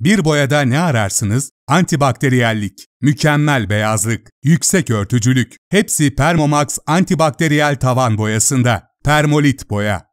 Bir boyada ne ararsınız? Antibakteriyellik, mükemmel beyazlık, yüksek örtücülük. Hepsi Permomax antibakteriyel tavan boyasında. Permolit boya.